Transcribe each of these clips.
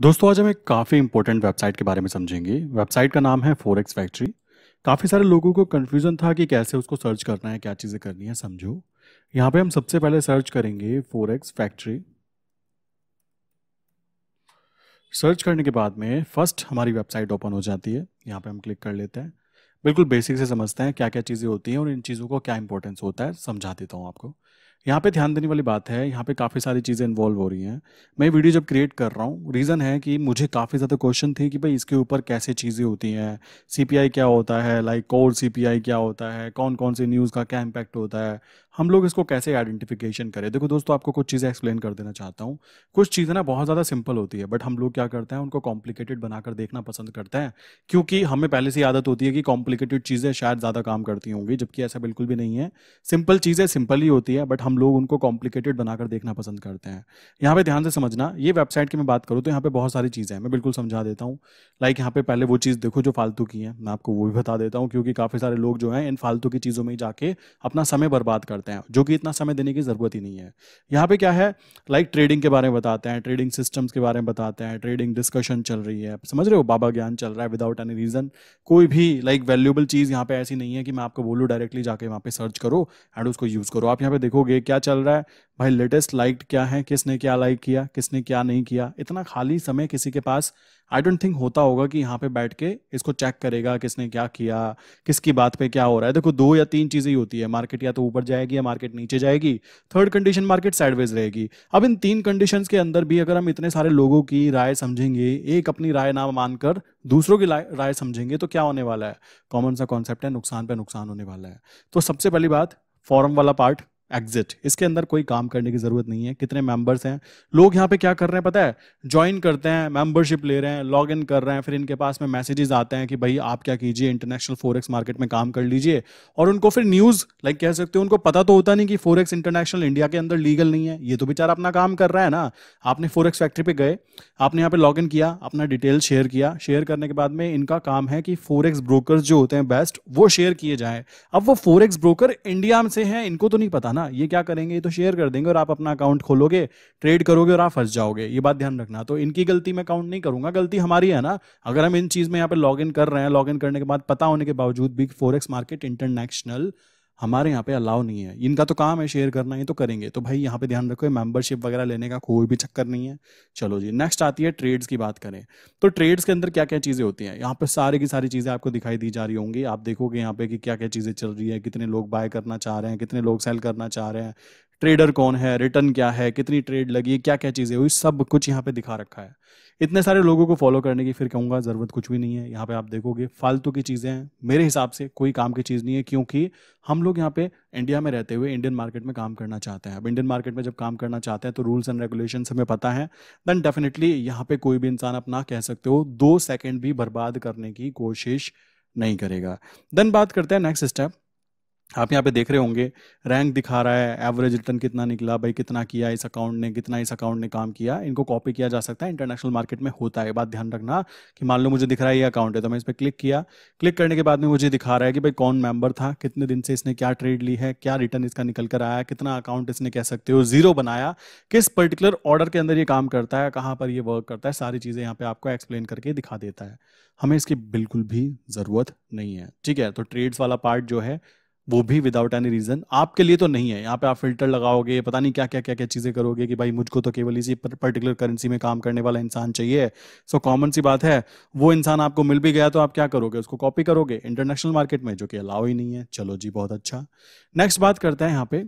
दोस्तों आज हम एक काफ़ी इंपॉर्टेंट वेबसाइट के बारे में समझेंगे वेबसाइट का नाम है फोरेक्स फैक्ट्री काफ़ी सारे लोगों को कन्फ्यूज़न था कि कैसे उसको सर्च करना है क्या चीज़ें करनी है समझो यहाँ पे हम सबसे पहले सर्च करेंगे फोरेक्स फैक्ट्री सर्च करने के बाद में फर्स्ट हमारी वेबसाइट ओपन हो जाती है यहाँ पर हम क्लिक कर लेते हैं बिल्कुल बेसिक से समझते हैं क्या क्या चीज़ें होती हैं और इन चीज़ों का क्या इंपॉर्टेंस होता है समझा देता हूँ आपको यहाँ पे ध्यान देने वाली बात है यहाँ पे काफ़ी सारी चीज़ें इन्वॉल्व हो रही हैं मैं वीडियो जब क्रिएट कर रहा हूँ रीज़न है कि मुझे काफ़ी ज़्यादा क्वेश्चन थे कि भाई इसके ऊपर कैसे चीज़ें होती हैं सीपीआई क्या होता है लाइक कोर सीपीआई क्या होता है कौन कौन सी न्यूज़ का क्या इम्पैक्ट होता है हम लोग इसको कैसे आइडेंटिफिकेशन करें देखो दोस्तों आपको कुछ चीज़ें एक्सप्लेन कर देना चाहता हूँ कुछ चीज़ें ना बहुत ज़्यादा सिंपल होती है बट हम लोग क्या करते हैं उनको कॉम्प्लिकेटेड बनाकर देखना पसंद करते हैं क्योंकि हमें पहले से आदत होती है कि कॉम्प्लिकेटेड चीज़ें शायद ज़्यादा काम करती होंगी जबकि ऐसा बिल्कुल भी नहीं है सिंपल चीज़ें सिंपल ही होती है बट हम लोग उनको कॉम्प्लिकेटेड बनाकर देखना पसंद करते हैं यहाँ पे ध्यान से समझना ये वेबसाइट की मैं बात करूँ तो यहाँ पे बहुत सारी चीज़ें हैं मैं बिल्कुल समझा देता हूँ लाइक यहाँ पे पहले वो चीज़ देखो जो फालतू की है मैं आपको वो भी बता देता हूँ क्योंकि काफ़ी सारे लोग जो हैं इन फालतू की चीज़ों में ही जाके अपना समय बर्बाद करते हैं जो कि इतना समय देने की ज़रूरत ही नहीं है यहाँ पे क्या है लाइक ट्रेडिंग के बारे में बताते हैं ट्रेडिंग सिस्टम्स के बारे में बताते हैं ट्रेडिंग डिस्कशन चल रही है समझ रहे हो बाबा ज्ञान चल रहा है विदाउट एनी रीज़न कोई भी लाइक वैल्यूबल चीज़ यहाँ पे ऐसी नहीं है कि मैं आपको बोलूँ डायरेक्टली जाके वहाँ पे सर्च करो एंड उसको यूज़ करो आप यहाँ पे देखोगे पे क्या चल रहा है भाई लेटेस्ट लाइक क्या है किसने क्या लाइक किया किसने क्या नहीं किया इतना खाली समय किसी के पास आई डोंट थिंक होता होगा कि यहाँ पे बैठ के इसको चेक करेगा किसने क्या किया किसकी बात पे क्या हो रहा है देखो दो या तीन चीज़ें ही होती है मार्केट या तो ऊपर जाएगी या मार्केट नीचे जाएगी थर्ड कंडीशन मार्केट साइडवेज रहेगी अब इन तीन कंडीशन के अंदर भी अगर हम इतने सारे लोगों की राय समझेंगे एक अपनी राय ना मानकर दूसरों की राय समझेंगे तो क्या होने वाला है कॉमन सा कॉन्सेप्ट है नुकसान पे नुकसान होने वाला है तो सबसे पहली बात फॉरम वाला पार्ट एग्जिट इसके अंदर कोई काम करने की ज़रूरत नहीं है कितने मेंबर्स हैं लोग यहाँ पे क्या कर रहे हैं पता है ज्वाइन करते हैं मेंबरशिप ले रहे हैं लॉग इन कर रहे हैं फिर इनके पास में मैसेजेस आते हैं कि भाई आप क्या कीजिए इंटरनेशनल फोरेक्स मार्केट में काम कर लीजिए और उनको फिर न्यूज़ लाइक कह सकते हो उनको पता तो होता नहीं कि फोरेक्स इंटरनेशनल इंडिया के अंदर लीगल नहीं है ये तो बेचारा अपना काम कर रहा है ना आपने फोरेक्स फैक्ट्री पे गए आपने यहाँ पे लॉग इन किया अपना डिटेल शेयर किया शेयर करने के बाद में इनका काम है कि फोरेक्स ब्रोकर जो होते हैं बेस्ट वो शेयर किए जाए अब वो फोरेक्स ब्रोकर इंडिया से हैं इनको तो नहीं पता ना ये क्या करेंगे ये तो शेयर कर देंगे और आप अपना अकाउंट खोलोगे ट्रेड करोगे और आप फंस जाओगे ये बात ध्यान रखना तो इनकी गलती मैं काउंट नहीं करूंगा गलती हमारी है ना अगर हम इन चीज़ में यहाँ पे लॉग इन कर रहे हैं लॉग इन करने के बाद पता होने के बावजूद भी फोर मार्केट इंटरनेशनल हमारे यहाँ पे अलाउ नहीं है इनका तो काम है शेयर करना है तो करेंगे तो भाई यहाँ पे ध्यान रखो मेंबरशिप वगैरह लेने का कोई भी चक्कर नहीं है चलो जी नेक्स्ट आती है ट्रेड्स की बात करें तो ट्रेड्स के अंदर क्या क्या चीज़ें होती हैं यहाँ पे सारी की सारी चीज़ें आपको दिखाई दी जा रही होंगी आप देखोगे यहाँ पे कि क्या क्या चीज़ें चल रही है कितने लोग बाय करना चाह रहे हैं कितने लोग सेल करना चाह रहे हैं ट्रेडर कौन है रिटर्न क्या है कितनी ट्रेड लगी क्या क्या चीज़ें हुई सब कुछ यहाँ पे दिखा रखा है इतने सारे लोगों को फॉलो करने की फिर कहूँगा ज़रूरत कुछ भी नहीं है यहाँ पे आप देखोगे फालतू की चीज़ें हैं मेरे हिसाब से कोई काम की चीज़ नहीं है क्योंकि हम लोग यहाँ पे इंडिया में रहते हुए इंडियन मार्केट में काम करना चाहते हैं अब इंडियन मार्केट में जब काम करना चाहते हैं तो रूल्स एंड रेगुलेशन हमें पता है देन डेफिनेटली यहाँ पे कोई भी इंसान अपना कह सकते हो दो सेकेंड भी बर्बाद करने की कोशिश नहीं करेगा देन बात करते हैं नेक्स्ट स्टेप आप यहाँ पे देख रहे होंगे रैंक दिखा रहा है एवरेज रिटर्न कितना निकला भाई कितना किया इस अकाउंट ने कितना इस अकाउंट ने काम किया इनको कॉपी किया जा सकता है इंटरनेशनल मार्केट में होता है बात ध्यान रखना कि मान लो मुझे दिख रहा है ये अकाउंट है तो मैं इस पर क्लिक किया क्लिक करने के बाद में मुझे दिखा रहा है कि भाई कौन मेंबर था कितने दिन से इसने क्या ट्रेड ली है क्या रिटर्न इसका निकल कर आया कितना अकाउंट इसने कह सकते हो जीरो बनाया किस पर्टिकुलर ऑर्डर के अंदर ये काम करता है कहाँ पर ये वर्क करता है सारी चीज़ें यहाँ पे आपको एक्सप्लेन करके दिखा देता है हमें इसकी बिल्कुल भी ज़रूरत नहीं है ठीक है तो ट्रेड्स वाला पार्ट जो है वो भी विदाउट एनी रीजन आपके लिए तो नहीं है यहाँ पे आप फिल्टर लगाओगे पता नहीं क्या क्या क्या क्या चीजें करोगे कि भाई मुझको तो केवल इसी पर्टिकुलर करेंसी में काम करने वाला इंसान चाहिए सो so, कॉमन सी बात है वो इंसान आपको मिल भी गया तो आप क्या करोगे उसको कॉपी करोगे इंटरनेशनल मार्केट में जो कि अलाउ ही नहीं है चलो जी बहुत अच्छा नेक्स्ट बात करते हैं यहाँ पे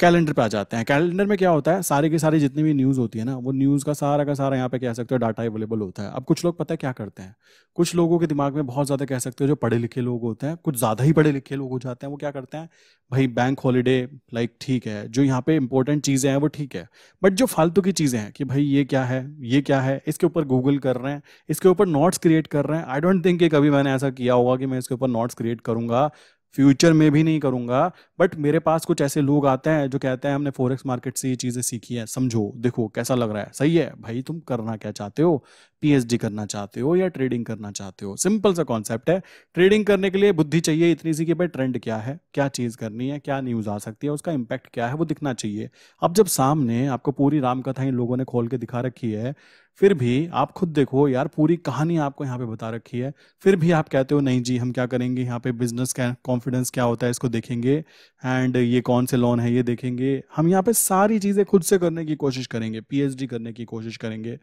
कैलेंडर पे आ जाते हैं कैलेंडर में क्या होता है सारे के सारी जितनी भी न्यूज़ होती है ना वो न्यूज़ का सारा का सारा यहाँ पे कह सकते हो डाटा अवेलेबल होता है अब कुछ लोग पता है क्या करते हैं कुछ लोगों के दिमाग में बहुत ज़्यादा कह सकते हो जो पढ़े लिखे लोग होते हैं कुछ ज़्यादा ही पढ़े लिखे लोग हो जाते हैं वो क्या करते हैं भाई बैंक हॉलीडे लाइक ठीक है जो यहाँ पे इंपॉर्टेंट चीज़ें हैं वो ठीक है बट जो फालतू की चीज़ें हैं कि भाई ये क्या है ये क्या है इसके ऊपर गूगल कर रहे हैं इसके ऊपर नोट्स क्रिएट कर रहे हैं आई डोंट थिंक कि कभी मैंने ऐसा किया होगा कि मैं इसके ऊपर नोट्स क्रिएट करूंगा फ्यूचर में भी नहीं करूंगा बट मेरे पास कुछ ऐसे लोग आते हैं जो कहते हैं हमने फोरेक्स मार्केट से ये चीज़ें सीखी हैं समझो देखो कैसा लग रहा है सही है भाई तुम करना क्या चाहते हो पीएचडी करना चाहते हो या ट्रेडिंग करना चाहते हो सिंपल सा कॉन्सेप्ट है ट्रेडिंग करने के लिए बुद्धि चाहिए इतनी सी कि भाई ट्रेंड क्या है क्या चीज़ करनी है क्या न्यूज़ आ सकती है उसका इम्पैक्ट क्या है वो दिखना चाहिए अब जब सामने आपको पूरी रामकथा इन लोगों ने खोल के दिखा रखी है फिर भी आप खुद देखो यार पूरी कहानी आपको यहाँ पे बता रखी है फिर भी आप कहते हो नहीं जी हम क्या करेंगे यहाँ पे बिजनेस का कॉन्फिडेंस क्या होता है इसको देखेंगे एंड ये कौन से लोन है ये देखेंगे हम यहाँ पे सारी चीज़ें खुद से करने की कोशिश करेंगे पीएचडी करने की कोशिश करेंगे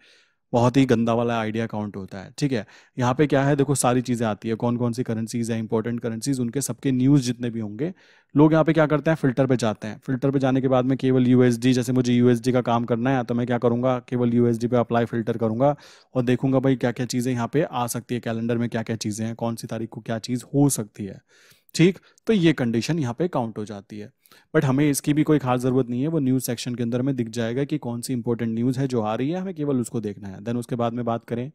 बहुत ही गंदा वाला आइडिया काउंट होता है ठीक है यहाँ पे क्या है देखो सारी चीज़ें आती है कौन कौन सी करेंसीज है इंपॉर्टेंट करेंसीज उनके सबके न्यूज़ जितने भी होंगे लोग यहाँ पे क्या करते हैं फिल्टर पे जाते हैं फिल्टर पे जाने के बाद में केवल यूएसडी जैसे मुझे यूएसडी का काम करना है तो मैं क्या करूँगा केवल यूएसडी पे अप्लाई फिल्टर करूँगा और देखूंगा भाई क्या क्या चीज़ें यहाँ पे आ सकती है कैलेंडर में क्या क्या चीज़ें हैं कौन सी तारीख को क्या चीज़ हो सकती है ठीक तो ये कंडीशन यहाँ पे काउंट हो जाती है बट हमें इसकी भी कोई खास ज़रूरत नहीं है वो न्यूज़ सेक्शन के अंदर में दिख जाएगा कि कौन सी इंपॉर्टेंट न्यूज़ है जो आ रही है हमें केवल उसको देखना है देन उसके बाद में बात करें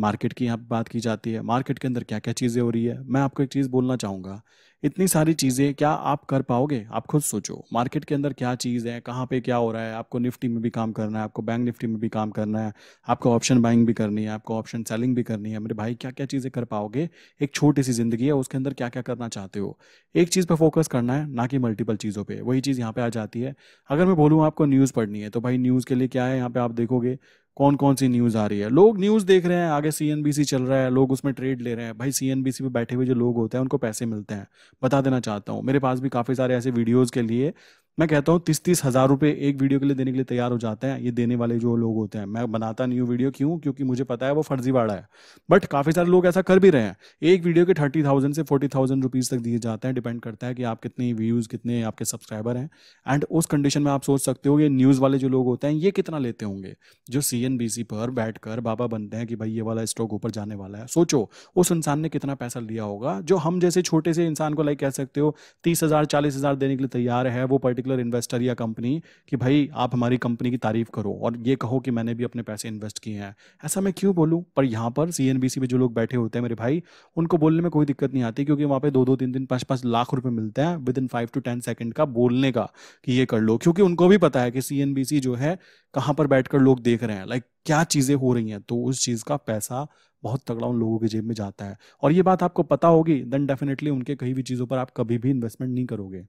मार्केट की यहाँ बात की जाती है मार्केट के अंदर क्या क्या चीज़ें हो रही है मैं आपको एक चीज़ बोलना चाहूँगा इतनी सारी चीज़ें क्या आप कर पाओगे आप खुद सोचो मार्केट के अंदर क्या चीज़ है कहाँ पे क्या हो रहा है आपको निफ्टी में भी काम करना है आपको बैंक निफ्टी में भी काम करना है आपको ऑप्शन बाइंग भी करनी है आपको ऑप्शन सेलिंग भी करनी है मेरे भाई क्या क्या चीज़ें कर पाओगे एक छोटी सी ज़िंदगी है उसके अंदर क्या क्या करना चाहते हो एक चीज़ पर फोकस करना है ना कि मल्टीपल चीज़ों पर वही चीज़ यहाँ पर आ जाती है अगर मैं बोलूँ आपको न्यूज़ पढ़नी है तो भाई न्यूज़ के लिए क्या है यहाँ पर आप देखोगे कौन कौन सी न्यूज़ आ रही है लोग न्यूज़ देख रहे हैं आगे सी चल रहा है लोग उसमें ट्रेड ले रहे हैं भाई सी पे बैठे हुए जो लोग होते हैं उनको पैसे मिलते हैं बता देना चाहता हूँ मेरे पास भी काफ़ी सारे ऐसे वीडियोज़ के लिए मैं कहता हूँ तीस तीस हज़ार रुपये एक वीडियो के लिए देने के लिए तैयार हो जाते हैं ये देने वाले जो लोग होते हैं मैं बनाता नहीं हूँ वीडियो क्यों क्योंकि मुझे पता है वो फर्जीवाड़ा है बट काफ़ी सारे लोग ऐसा कर भी रहे हैं एक वीडियो के थर्टी थाउजेंड से फोर्टी थाउजेंड रुपीज़ तक दिए जाते हैं डिपेंड करता है कि आप कितने व्यूज़ कितने आपके सब्सक्राइबर हैं एंड उस कंडीशन में आप सोच सकते हो ये न्यूज़ वाले जो लोग होते हैं ये कितना लेते होंगे जो सी पर बैठ कर बाबा बनते हैं कि भाई ये वाला स्टॉक ऊपर जाने वाला है सोचो उस इंसान ने कितना पैसा लिया होगा जो हम जैसे छोटे से इंसान को लाइक कह सकते हो तीस हज़ार चालीस हज़ार देने के लिए तैयार है वो पर्टिकुलर पर्टिकुलर इन्वेस्टर या कंपनी कि भाई आप हमारी कंपनी की तारीफ करो और ये कहो कि मैंने भी अपने पैसे इन्वेस्ट किए हैं ऐसा मैं क्यों बोलूँ पर यहाँ पर सी में जो लोग बैठे होते हैं मेरे भाई उनको बोलने में कोई दिक्कत नहीं आती क्योंकि वहाँ पर दो दो तीन दिन पाँच पाँच लाख रुपये मिलते हैं within five to ten second का बोलने का कि ये कर लो क्योंकि उनको भी पता है कि सी जो है कहाँ पर बैठ लोग देख रहे हैं लाइक क्या चीज़ें हो रही हैं तो उस चीज़ का पैसा बहुत तगड़ा उन लोगों के जेब में जाता है और ये बात आपको पता होगी देन डेफिनेटली उनके कहीं भी चीज़ों पर आप कभी भी इन्वेस्टमेंट नहीं करोगे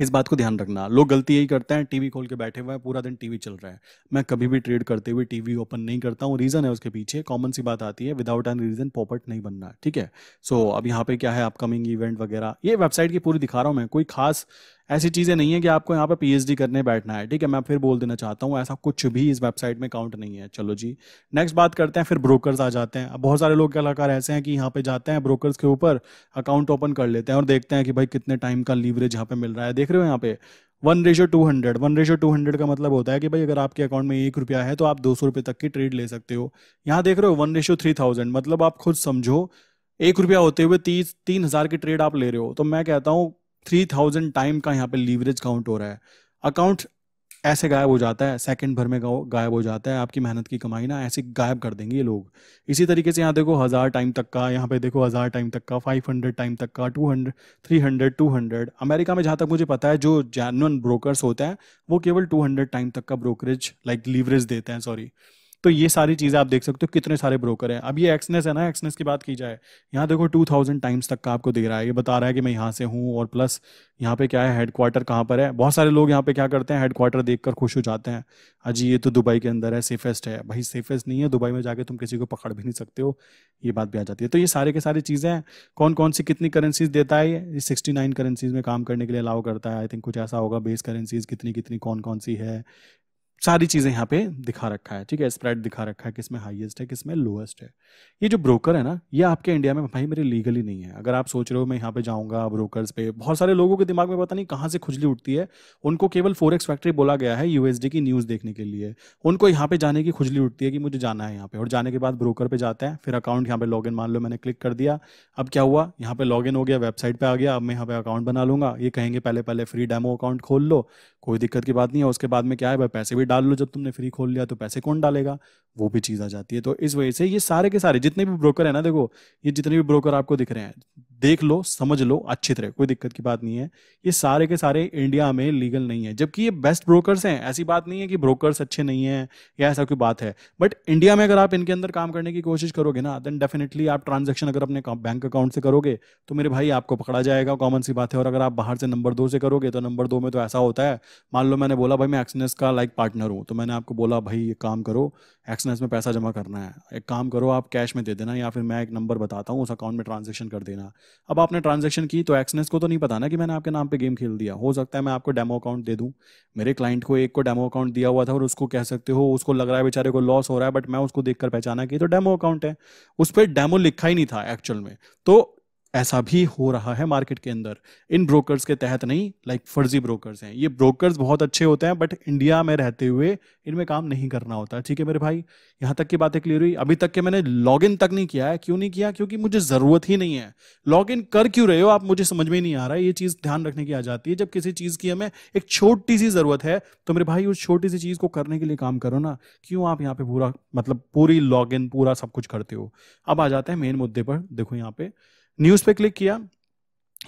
इस बात को ध्यान रखना लोग गलती यही करते हैं टीवी खोल के बैठे हुए हैं पूरा दिन टीवी चल रहा है मैं कभी भी ट्रेड करते हुए टीवी ओपन नहीं करता हूँ रीज़न है उसके पीछे कॉमन सी बात आती है विदाउट एन रीज़न पॉपट नहीं बनना ठीक है सो so, अब यहाँ पे क्या है अपकमिंग इवेंट वगैरह ये वेबसाइट की पूरी दिखा रहा हूँ मैं कोई खास ऐसी चीज़ें नहीं है कि आपको यहाँ पर पी करने बैठना है ठीक है मैं फिर बोल देना चाहता हूँ ऐसा कुछ भी इस वेबसाइट में काउंट नहीं है चलो जी नेक्स्ट बात करते हैं फिर ब्रोकर्स आ जाते हैं अब बहुत सारे लोग कलाकार ऐसे हैं कि यहाँ पे जाते हैं ब्रोकर्स के ऊपर अकाउंट ओपन कर लेते हैं और देखते हैं कि भाई कितने टाइम का लीवरेज यहाँ पे मिल रहा है देख रहे हो यहाँ पे one ratio two hundred one ratio two hundred का मतलब होता है कि भाई अगर आपके अकाउंट में एक रुपया है तो आप दो सौ रुपये तक की ट्रेड ले सकते हो यहाँ देख रहे हो वन रेशो थ्री थाउजेंड मतलब आप खुद समझो एक रुपया होते हुए तीस तीन हज़ार की ट्रेड आप ले रहे हो तो मैं कहता हूँ थ्री थाउजेंड टाइम का यहाँ पे लीवरेज काउंट हो रहा है अकाउंट ऐसे गायब हो जाता है सेकंड भर में गायब हो जाता है आपकी मेहनत की कमाई ना ऐसे गायब कर देंगे ये लोग इसी तरीके से यहाँ देखो हज़ार टाइम तक का यहाँ पे देखो हज़ार टाइम तक का फाइव हंड्रेड टाइम तक का two hundred three hundred two hundred America में जहाँ तक मुझे पता है जो जैनुअन ब्रोकर्स होते हैं वो केवल टू हंड्रेड टाइम तक का ब्रोकरेज लाइक लीवरेज देते हैं सॉरी तो ये सारी चीज़ें आप देख सकते हो कितने सारे ब्रोकर हैं अब ये एक्सनेस है ना एक्सनेस की बात की जाए यहाँ देखो टू थाउजेंड टाइम्स तक का आपको दे रहा है ये बता रहा है कि मैं यहाँ से हूँ और प्लस यहाँ पे क्या है हेडक्वार्टर कहाँ पर है बहुत सारे लोग यहाँ पे क्या करते हैं हेडक्वार्टर देख कर खुश हो जाते हैं अजी हाँ ये तो दुबई के अंदर है सेफेस्ट है भाई सेफेस्ट नहीं है दुबई में जाके तुम किसी को पकड़ भी नहीं सकते हो ये बात भी आ जाती है तो ये सारे के सारी चीज़ें हैं कौन कौन सी कितनी करेंसीज देता है ये सिक्सटी नाइन करेंसीज में काम करने के लिए अलाउ करता है आई थिंक कुछ ऐसा होगा बेस करेंसीज कितनी कितनी कौन कौन सी है सारी चीज़ें यहाँ पे दिखा रखा है ठीक है स्प्रेड दिखा रखा है किसमें हाईएस्ट है किसमें लोएस्ट है ये जो ब्रोकर है ना ये आपके इंडिया में भाई मेरे लीगली नहीं है अगर आप सोच रहे हो मैं यहाँ पे जाऊँगा ब्रोकर्स पे बहुत सारे लोगों के दिमाग में पता नहीं कहाँ से खुजली उठती है उनको केवल फोर फैक्ट्री बोला गया है यूएसडी की न्यूज़ देखने के लिए उनको यहाँ पे जाने की खुजली उठती है कि मुझे जाना है यहाँ पे और जाने के बाद ब्रोकर पे जाते हैं फिर अकाउंट यहाँ पे लॉग मान लो मैंने क्लिक कर दिया अब क्या हुआ यहाँ पे लॉग हो गया वेबसाइट पर आ गया अब मैं यहाँ पे अकाउंट बना लूंगा ये कहेंगे पहले पहले फ्री डेमो अकाउंट खोल लो कोई दिक्कत की बात नहीं है उसके बाद में क्या है भाई पैसे भी डाल लो जब तुमने फ्री खोल लिया तो पैसे कौन डालेगा वो भी चीज़ आ जाती है तो इस वजह से ये सारे के सारे जितने भी ब्रोकर है ना देखो ये जितने भी ब्रोकर आपको दिख रहे हैं देख लो समझ लो अच्छी तरह कोई दिक्कत की बात नहीं है ये सारे के सारे इंडिया में लीगल नहीं है जबकि ये बेस्ट ब्रोकर्स हैं ऐसी बात नहीं है कि ब्रोकर्स अच्छे नहीं हैं या ऐसा कोई बात है बट इंडिया में अगर आप इनके अंदर काम करने की कोशिश करोगे ना देन डेफिनेटली आप ट्रांजेक्शन अगर अपने बैंक अकाउंट से करोगे तो मेरे भाई आपको पकड़ा जाएगा कॉमन सी बात है और अगर आप बाहर से नंबर दो से करोगे तो नंबर दो में तो ऐसा होता है मान लो मैंने बोला भाई मैं एक्सनेस का लाइक पार्टनर हूँ तो मैंने आपको बोला भाई एक काम करो एक्सनेस में पैसा जमा करना है एक काम करो आप कैश में दे देना या फिर मैं एक नंबर बताता हूँ उस अकाउंट में ट्रांजेक्शन कर देना अब आपने ट्रांजेक्शन की तो एक्सनेस को तो नहीं पता ना कि मैंने आपके नाम पे गेम खेल दिया हो सकता है मैं आपको डेमो अकाउंट दे दूं मेरे क्लाइंट को एक को डेमो अकाउंट दिया हुआ था और उसको कह सकते हो उसको लग रहा है बेचारे को लॉस हो रहा है बट मैं उसको देखकर पहचाना कि तो डेमो अकाउंट है उस पर डेमो लिखा ही नहीं था एक्चुअल में तो ऐसा भी हो रहा है मार्केट के अंदर इन ब्रोकर्स के तहत नहीं लाइक फर्जी ब्रोकर्स हैं ये ब्रोकर्स बहुत अच्छे होते हैं बट इंडिया में रहते हुए इनमें काम नहीं करना होता ठीक है मेरे भाई यहाँ तक की बातें क्लियर हुई अभी तक के मैंने लॉग इन तक नहीं किया है क्यों नहीं किया क्योंकि मुझे ज़रूरत ही नहीं है लॉग इन कर क्यों रहे हो आप मुझे समझ में नहीं आ रहा है ये चीज़ ध्यान रखने की आ जाती है जब किसी चीज़ की हमें एक छोटी सी ज़रूरत है तो मेरे भाई उस छोटी सी चीज़ को करने के लिए काम करो ना क्यों आप यहाँ पे पूरा मतलब पूरी लॉग इन पूरा सब कुछ करते हो अब आ जाते हैं मेन मुद्दे पर देखो यहाँ पे न्यूज़ पे क्लिक किया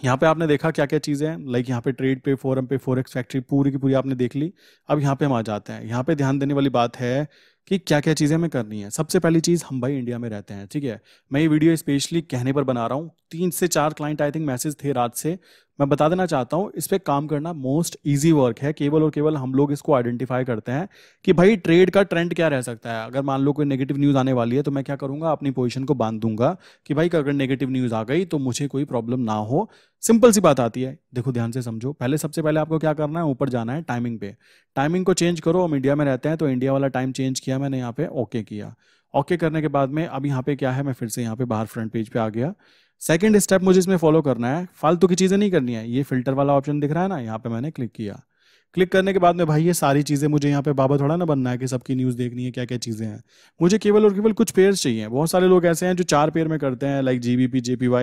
यहाँ पे आपने देखा क्या क्या चीज़ें हैं लाइक यहाँ पे ट्रेड पे फोरम पे फोरेक्स फैक्ट्री पूरी की पूरी आपने देख ली अब यहाँ पे हम आ जाते हैं यहाँ पे ध्यान देने वाली बात है कि क्या क्या चीज़ें हमें करनी है सबसे पहली चीज़ हम भाई इंडिया में रहते हैं ठीक है मैं ये वीडियो स्पेशली कहने पर बना रहा हूँ तीन से चार क्लाइंट आई थिंक मैसेज थे रात से मैं बता देना चाहता हूँ इस पर काम करना मोस्ट ईजी वर्क है केवल और केवल हम लोग इसको आइडेंटिफाई करते हैं कि भाई ट्रेड का ट्रेंड क्या रह सकता है अगर मान लो कोई नेगेटिव न्यूज़ आने वाली है तो मैं क्या करूँगा अपनी पोजिशन को बांध दूंगा कि भाई अगर नेगेटिव न्यूज़ आ गई तो मुझे कोई प्रॉब्लम ना हो सिंपल सी बात आती है देखो ध्यान से समझो पहले सबसे पहले आपको क्या करना है ऊपर जाना है टाइमिंग पे टाइमिंग को चेंज करो हम इंडिया में रहते हैं तो इंडिया वाला टाइम चेंज किया मैंने यहाँ पे ओके किया ओके करने के बाद में अब यहाँ पे क्या है मैं फिर से यहाँ पे बाहर फ्रंट पेज पे आ गया सेकेंड स्टेप मुझे इसमें फॉलो करना है फालतू की चीज़ें नहीं करनी है ये फिल्टर वाला ऑप्शन दिख रहा है ना यहाँ पे मैंने क्लिक किया क्लिक करने के बाद में भाई ये सारी चीज़ें मुझे यहाँ पे बाबा थोड़ा ना बनना है कि सबकी न्यूज़ देखनी है क्या क्या चीज़ें हैं मुझे केवल और केवल कुछ पेयर चाहिए बहुत सारे लोग ऐसे हैं जो चार पेयर में करते हैं like G B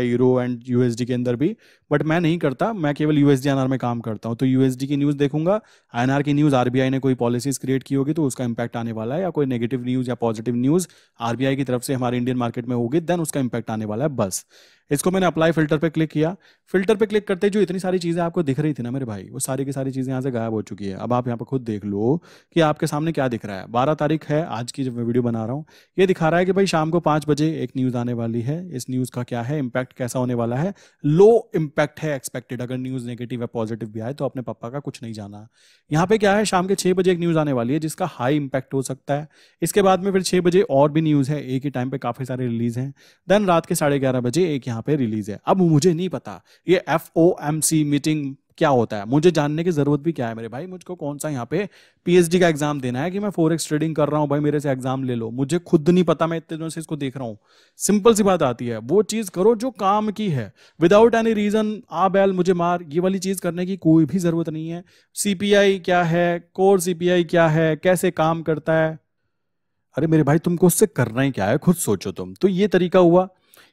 euro and U के अंदर भी बट मैं नहीं करता मैं केवल यू एस में काम करता हूँ तो यू की न्यूज़ देखूंगा आई की न्यूज़ आर ने कोई पॉलिसीज क्रिएट की होगी तो उसका इंपैक्ट आने वाला है या कोई नेगेटिव न्यूज़ या पॉजिटिव न्यूज़ आर की तरफ से हमारे इंडियन मार्केट में होगी देन उसका इंपैक्ट आने वाला है बस इसको मैंने अप्लाई फिल्टर पे क्लिक किया फिल्टर पे क्लिक करते जो इतनी सारी चीज़ें आपको दिख रही थी ना मेरे भाई वो सारी की सारी चीज़ें यहाँ से गायब हो चुकी है अब आप यहाँ पर खुद देख लो कि आपके सामने क्या दिख रहा है बारह तारीख है आज की जब मैं वीडियो बना रहा हूँ ये दिखा रहा है कि भाई शाम को पांच बजे एक न्यूज़ आने वाली है इस न्यूज़ का क्या है इम्पैक्ट कैसा होने वाला है लो इम्पैक्ट है एक्सपेक्टेड अगर न्यूज़ नेगेटिव या पॉजिटिव भी आए तो अपने पापा का कुछ नहीं जाना यहाँ पे क्या है शाम के छह बजे एक न्यूज़ आने वाली है जिसका हाई इम्पैक्ट हो सकता है इसके बाद में फिर छह बजे और भी न्यूज़ है एक ही टाइम पे काफ़ी सारे रिलीज है देन रात के साढ़े बजे एक यहाँ यहाँ पे रिलीज है अब मुझे नहीं पता ये F O M C meeting क्या होता है मुझे जानने की जरूरत भी क्या है मेरे भाई मुझको कौन सा यहाँ पे पीएचडी का एग्जाम देना है कि मैं फोर ट्रेडिंग कर रहा हूँ भाई मेरे से एग्जाम ले लो मुझे खुद नहीं पता मैं इतने दिनों से इसको देख रहा हूँ सिंपल सी बात आती है वो चीज करो जो काम की है विदाउट एनी रीजन आ बैल मुझे मार ये वाली चीज करने की कोई भी जरूरत नहीं है सीपीआई क्या है कोर सीपीआई क्या है कैसे काम करता है अरे मेरे भाई तुमको उससे करना ही क्या है खुद सोचो तुम तो ये तरीका हुआ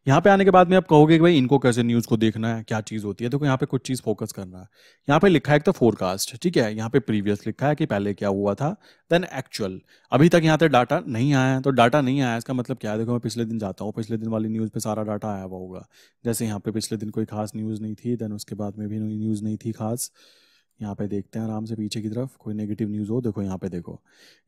यहाँ पे आने के बाद में आप कहोगे कि भाई इनको कैसे न्यूज़ को देखना है क्या चीज़ होती है देखो तो यहाँ पे कुछ चीज़ फोकस करना है यहाँ पे लिखा है एक तो फोरकास्ट ठीक है यहाँ पे प्रीवियस लिखा है कि पहले क्या हुआ था देन एक्चुअल अभी तक यहाँ पे डाटा नहीं आया है तो डाटा नहीं आया इसका मतलब क्या है देखो मैं पिछले दिन जाता हूँ पिछले दिन वाली न्यूज़ पे सारा डाटा आया हुआ होगा जैसे यहाँ पे पिछले दिन कोई खास न्यूज़ नहीं थी देन उसके बाद में भी न्यूज़ नहीं थी खास यहाँ पे देखते हैं आराम से पीछे की तरफ कोई नेगेटिव न्यूज़ हो देखो यहाँ पे देखो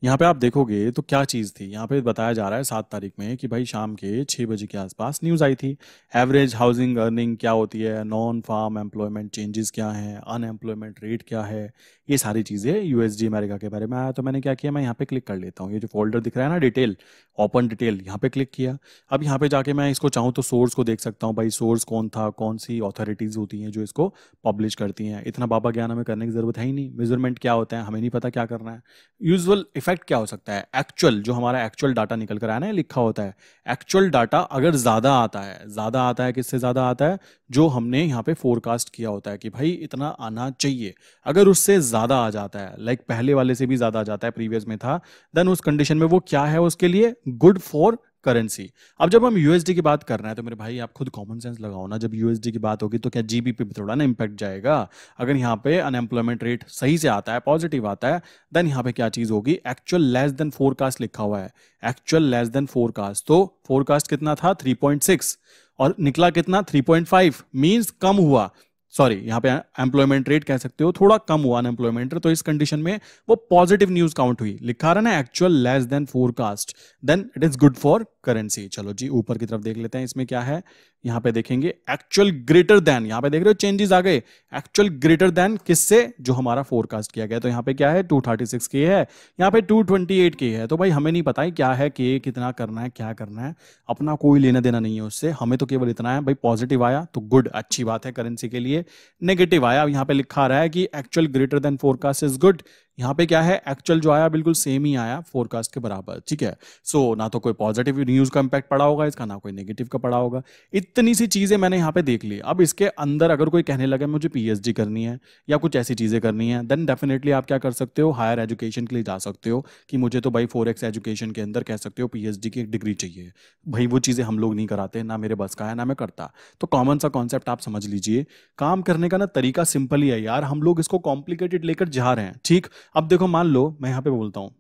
यहाँ पे आप देखोगे तो क्या चीज़ थी यहाँ पे बताया जा रहा है सात तारीख में कि भाई शाम के छः बजे के आसपास न्यूज़ आई थी एवरेज हाउसिंग अर्निंग क्या होती है नॉन फार्म एम्प्लॉयमेंट चेंजेस क्या हैं अनएम्प्लॉयमेंट रेट क्या है ये सारी चीज़ें यू अमेरिका के बारे में आया तो मैंने क्या किया मैं यहाँ पर क्लिक कर लेता हूँ ये जो फोल्डर दिख रहा है ना डिटेल ओपन डिटेल यहाँ पर क्लिक किया अब यहाँ पर जाके मैं इसको चाहूँ तो सोर्स को देख सकता हूँ भाई सोर्स कौन था कौन सी ऑथोरिटीज़ होती हैं जो इसको पब्लिश करती हैं इतना बाबा ज्ञान हमें करने की ज़रूरत है ही नहीं मेजरमेंट क्या होते हैं हमें नहीं पता क्या करना है यूजुअल इफेक्ट क्या हो सकता है एक्चुअल जो हमारा एक्चुअल डाटा निकल कर आया ना लिखा होता है एक्चुअल डाटा अगर ज़्यादा आता है ज़्यादा आता है किससे ज़्यादा आता है जो हमने यहाँ पे फोरकास्ट किया होता है कि भाई इतना आना चाहिए अगर उससे ज़्यादा आ जाता है लाइक पहले वाले से भी ज़्यादा आ जाता है प्रीवियस में था देन उस कंडीशन में वो क्या है उसके लिए गुड फॉर करेंसी अब जब हम यूएसडी की बात कर रहे हैं तो मेरे भाई आप खुद कॉमन सेंस लगाओ ना जब यूएसडी की बात होगी तो क्या जीबीपी पे थोड़ा ना इम्पैक्ट जाएगा अगर यहाँ पे अनएम्प्लॉयमेंट रेट सही से आता है पॉजिटिव आता है देन यहाँ पे क्या चीज़ होगी एक्चुअल लेस देन फोरकास्ट लिखा हुआ है एक्चुअल लेस देन फोरकास्ट तो फोरकास्ट कितना था थ्री और निकला कितना थ्री पॉइंट कम हुआ सॉरी यहाँ पे एम्प्लॉयमेंट रेट कह सकते हो थोड़ा कम हुआ अनएम्प्लॉयमेंट तो इस कंडीशन में वो पॉजिटिव न्यूज काउंट हुई लिखा रहा ना actual less than forecast then it is good for currency चलो जी ऊपर की तरफ देख लेते हैं इसमें क्या है यहाँ पे देखेंगे एक्चुअल ग्रेटर देन यहाँ पे देख रहे हो चेंजेस आ गए एक्चुअल ग्रेटर देन किससे जो हमारा फोरकास्ट किया गया तो यहाँ पे क्या है टू थर्टी सिक्स के है यहाँ पे टू ट्वेंटी एट के है तो भाई हमें नहीं पता है क्या है के कितना करना है क्या करना है अपना कोई लेना देना नहीं है उससे हमें तो केवल इतना है भाई पॉजिटिव आया तो गुड अच्छी बात है करेंसी के लिए नेगेटिव आया अब यहाँ पे लिखा रहा है कि actual greater than forecast is good यहाँ पे क्या है एक्चुअल जो आया बिल्कुल सेम ही आया फोरकास्ट के बराबर ठीक है सो so, ना तो कोई पॉजिटिव न्यूज़ का इम्पैक्ट पड़ा होगा इसका ना कोई नेगेटिव का पड़ा होगा इतनी सी चीज़ें मैंने यहाँ पे देख ली अब इसके अंदर अगर कोई कहने लगे मुझे पीएचडी करनी है या कुछ ऐसी चीज़ें करनी है देन डेफिनेटली आप क्या कर सकते हो हायर एजुकेशन के लिए जा सकते हो कि मुझे तो भाई फोर एजुकेशन के अंदर कह सकते हो पी की एक डिग्री चाहिए भाई वो चीज़ें हम लोग नहीं कराते ना मेरे बस का है ना मैं करता तो कॉमन सा कॉन्सेप्ट आप समझ लीजिए काम करने का ना तरीका सिंपल ही है यार हम लोग इसको कॉम्प्लिकेटेड लेकर जा रहे हैं ठीक अब देखो मान लो मैं यहाँ पे बोलता हूँ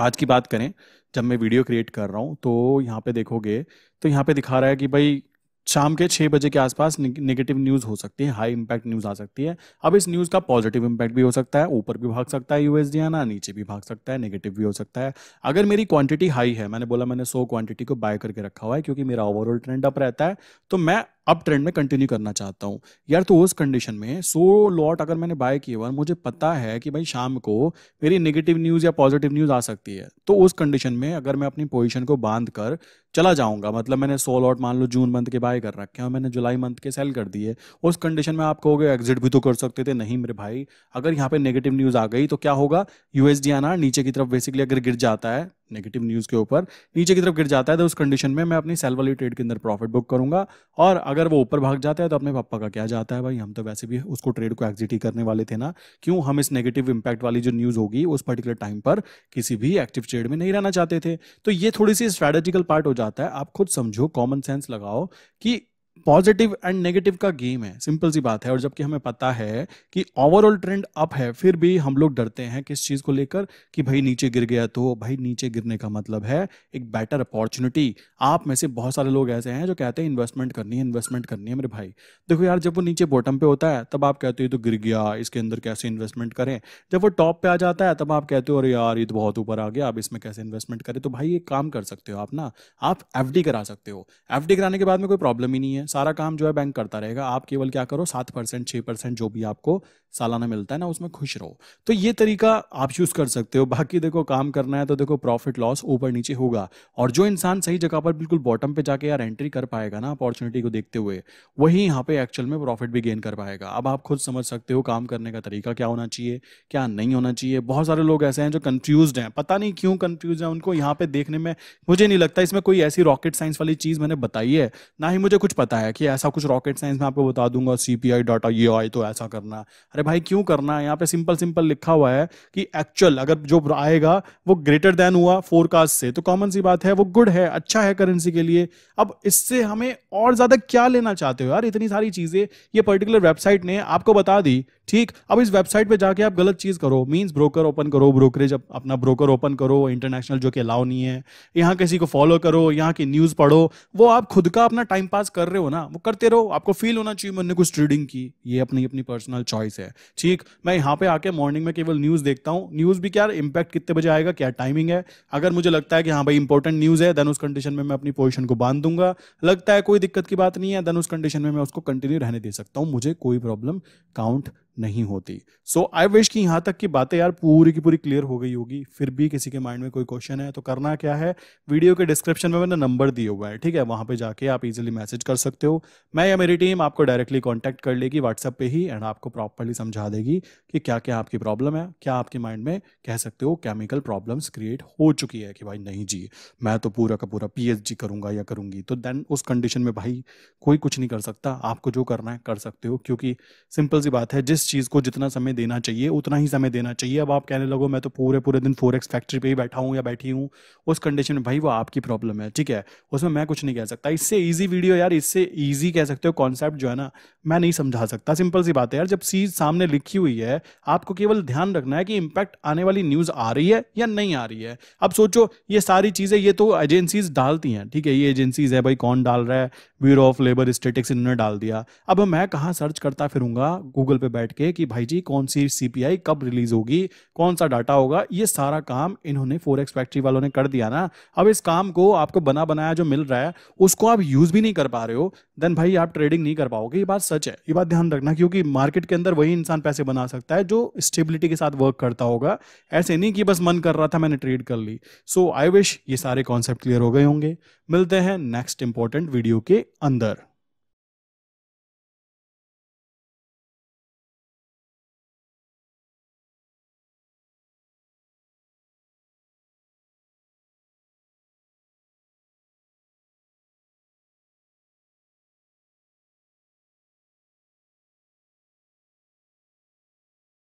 आज की बात करें जब मैं वीडियो क्रिएट कर रहा हूँ तो यहाँ पे देखोगे तो यहाँ पे दिखा रहा है कि भाई शाम के छः बजे के आसपास नेगेटिव न्यूज़ हो सकती है हाई इम्पैक्ट न्यूज़ आ सकती है अब इस न्यूज़ का पॉजिटिव इम्पैक्ट भी हो सकता है ऊपर भी भाग सकता है यूएसडी आना नीचे भी भाग सकता है नेगेटिव भी हो सकता है अगर मेरी क्वांटिटी हाई है मैंने बोला मैंने सो क्वांटिटी को बाय करके रखा हुआ है क्योंकि मेरा ओवरऑल ट्रेंड अप रहता है तो मैं अप ट्रेंड में कंटिन्यू करना चाहता हूँ यार तो उस कंडीशन में सो लॉट अगर मैंने बाय किए और मुझे पता है कि भाई शाम को मेरी नेगेटिव न्यूज़ या पॉजिटिव न्यूज़ आ सकती है तो उस कंडीशन में अगर मैं अपनी पोजीशन को बांध कर चला जाऊंगा मतलब मैंने सो लॉट मान लो जून मंथ के बाय कर रखे हैं और मैंने जुलाई मंथ के सेल कर दिए उस कंडीशन में आप कहोगे एग्जिट भी तो कर सकते थे नहीं मेरे भाई अगर यहाँ पे नेगेटिव न्यूज़ आ गई तो क्या होगा यूएसडी आना नीचे की तरफ बेसिकली अगर गिर जाता है नेगेटिव न्यूज़ के ऊपर नीचे की तरफ गिर जाता है तो उस कंडीशन में मैं अपनी सेल वाली ट्रेड के अंदर प्रॉफिट बुक करूंगा और अगर वो ऊपर भाग जाता है तो अपने पापा का क्या जाता है भाई हम तो वैसे भी उसको ट्रेड को एग्जिट ही करने वाले थे ना क्यों हम इस नेगेटिव इंपैक्ट वाली जो न्यूज़ होगी उस पर्टिकुलर टाइम पर किसी भी एक्टिव ट्रेड में नहीं रहना चाहते थे तो ये थोड़ी सी स्ट्रैटेजिकल पार्ट हो जाता है आप खुद समझो कॉमन सेंस लगाओ कि पॉजिटिव एंड नेगेटिव का गेम है सिंपल सी बात है और जबकि हमें पता है कि ओवरऑल ट्रेंड अप है फिर भी हम लोग डरते हैं किस चीज़ को लेकर कि भाई नीचे गिर गया तो भाई नीचे गिरने का मतलब है एक बेटर अपॉर्चुनिटी आप में से बहुत सारे लोग ऐसे हैं जो कहते हैं इन्वेस्टमेंट करनी है इन्वेस्टमेंट करनी है मेरे भाई देखो यार जब वो नीचे बॉटम पे होता है तब आप कहते हो तो गिर गया इसके अंदर कैसे इन्वेस्टमेंट करें जब वो टॉप पे आ जाता है तब आप कहते हो अरे यार ये तो बहुत ऊपर आ गया आप इसमें कैसे इन्वेस्टमेंट करें तो भाई एक काम कर सकते हो आप ना आप एफ करा सकते हो एफ कराने के बाद में कोई प्रॉब्लम ही नहीं है सारा काम जो है बैंक करता रहेगा आप केवल क्या करो सात परसेंट छः परसेंट जो भी आपको सालाना मिलता है ना उसमें खुश रहो तो ये तरीका आप यूज़ कर सकते हो बाकी देखो काम करना है तो देखो प्रॉफिट लॉस ऊपर नीचे होगा और जो इंसान सही जगह पर बिल्कुल बॉटम पे जाके यार एंट्री कर पाएगा ना अपॉर्चुनिटी को देखते हुए वही यहाँ पे एक्चुअल में प्रॉफिट भी गेन कर पाएगा अब आप खुद समझ सकते हो काम करने का तरीका क्या होना चाहिए क्या नहीं होना चाहिए बहुत सारे लोग ऐसे हैं जो कन्फ्यूज हैं पता नहीं क्यों कंफ्यूज हैं उनको यहाँ पे देखने में मुझे नहीं लगता इसमें कोई ऐसी रॉकेट साइंस वाली चीज़ मैंने बताई है ना ही मुझे कुछ पता है कि ऐसा कुछ रॉकेट साइंस में आपको बता दूंगा सीपीआई डाटा ये आई तो ऐसा करना अरे भाई क्यों करना है यहाँ पे सिंपल सिंपल लिखा हुआ है कि एक्चुअल अगर जो आएगा वो ग्रेटर देन हुआ फोरकास्ट से तो कॉमन सी बात है वो गुड है अच्छा है करेंसी के लिए अब इससे हमें और ज्यादा क्या लेना चाहते हो यार इतनी सारी चीजें ये पर्टिकुलर वेबसाइट ने आपको बता दी ठीक अब इस वेबसाइट पे जाके आप गलत चीज़ करो मींस ब्रोकर ओपन करो ब्रोकरेज अपना ब्रोकर ओपन करो इंटरनेशनल जो कि अलाउ नहीं है यहाँ किसी को फॉलो करो यहाँ की न्यूज़ पढ़ो वो आप खुद का अपना टाइम पास कर रहे हो ना वो करते रहो आपको फील होना चाहिए मैंने कुछ ट्रेडिंग की ये अपनी अपनी पर्सनल चॉइस है ठीक मैं यहाँ पे आके मॉर्निंग में केवल न्यूज़ देखता हूँ न्यूज़ भी क्या इंपैक्ट कितने बजे आएगा क्या टाइमिंग है अगर मुझे लगता है कि हाँ भाई इंपॉर्टेंट न्यूज़ है देन उस कंडीशन में मैं अपनी पोजिशन को बांध दूंगा लगता है कोई दिक्कत की बात नहीं है देन उस कंडीशन में मैं उसको कंटिन्यू रहने दे सकता हूँ मुझे कोई प्रॉब्लम काउंट नहीं होती सो आई विश कि यहाँ तक की बातें यार पूरी की पूरी क्लियर हो गई होगी फिर भी किसी के माइंड में कोई क्वेश्चन है तो करना क्या है वीडियो के डिस्क्रिप्शन में मैंने नंबर दिया हुआ है ठीक है वहाँ पे जाके आप इजीली मैसेज कर सकते हो मैं या मेरी टीम आपको डायरेक्टली कॉन्टैक्ट कर लेगी व्हाट्सएप पे ही एंड आपको प्रॉपरली समझा देगी कि क्या क्या आपकी प्रॉब्लम है क्या आपके माइंड में कह सकते हो केमिकल प्रॉब्लम्स क्रिएट हो चुकी है कि भाई नहीं जी मैं तो पूरा का पूरा पी करूंगा या करूंगी तो देन उस कंडीशन में भाई कोई कुछ नहीं कर सकता आपको जो करना है कर सकते हो क्योंकि सिंपल सी बात है जिस चीज़ को जितना समय देना चाहिए उतना ही समय देना चाहिए अब आप कहने लगो मैं तो पूरे पूरे दिन फोर फैक्ट्री पे ही बैठा हूँ या बैठी हूँ उस कंडीशन में भाई वो आपकी प्रॉब्लम है ठीक है उसमें मैं कुछ नहीं कह सकता इससे ईजी वीडियो यार इससे ईजी कह सकते हो कॉन्सेप्ट जो है ना मैं नहीं समझा सकता सिंपल सी बात है यार जब चीज़ सामने लिखी हुई है आपको केवल ध्यान रखना है कि इम्पैक्ट आने वाली न्यूज़ आ रही है या नहीं आ रही है अब सोचो ये सारी चीज़ें ये तो एजेंसीज डालती हैं ठीक है ये एजेंसीज है भाई कौन डाल रहा है ब्यूरो ऑफ लेबर स्टेटिक्स इन्होंने डाल दिया अब मैं कहाँ सर्च करता फिरूंगा गूगल पे बैठ के कि भाई जी कौन सी सीपीआई कब रिलीज होगी कौन सा डाटा होगा ये सारा काम इन्होंने फोरेक्स फैक्ट्री वालों ने कर दिया ना अब इस काम को आपको बना बनाया जो मिल रहा है उसको आप यूज भी नहीं कर पा रहे हो देन भाई आप ट्रेडिंग नहीं कर पाओगे ये बात सच है ये बात ध्यान रखना क्योंकि मार्केट के अंदर वही इंसान पैसे बना सकता है जो स्टेबिलिटी के साथ वर्क करता होगा ऐसे नहीं कि बस मन कर रहा था मैंने ट्रेड कर ली सो आई विश ये सारे कॉन्सेप्ट क्लियर हो गए होंगे मिलते हैं नेक्स्ट इंपॉर्टेंट वीडियो के अंदर